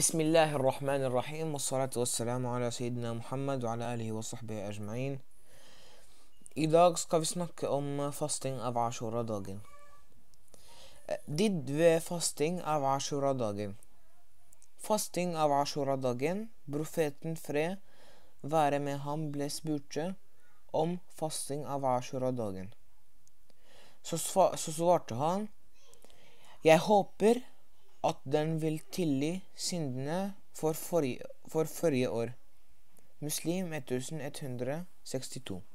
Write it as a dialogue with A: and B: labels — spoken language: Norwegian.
A: بسم الله الرحمن الرحيم والصلاة والسلام على سيدنا Muhammed og على آله وصحبه أجمعين I dag skal vi snakke om eh, fasting av Ashura-dagen. Eh, didd ved fasting av Ashura-dagen. Fasting av Ashura-dagen, profeten fred være med ham, ble spurt om fasting av Ashura-dagen. Så, så svarte han, jeg håper at den vil tilgi syndene for forrige, for forrige år. Muslim 1162.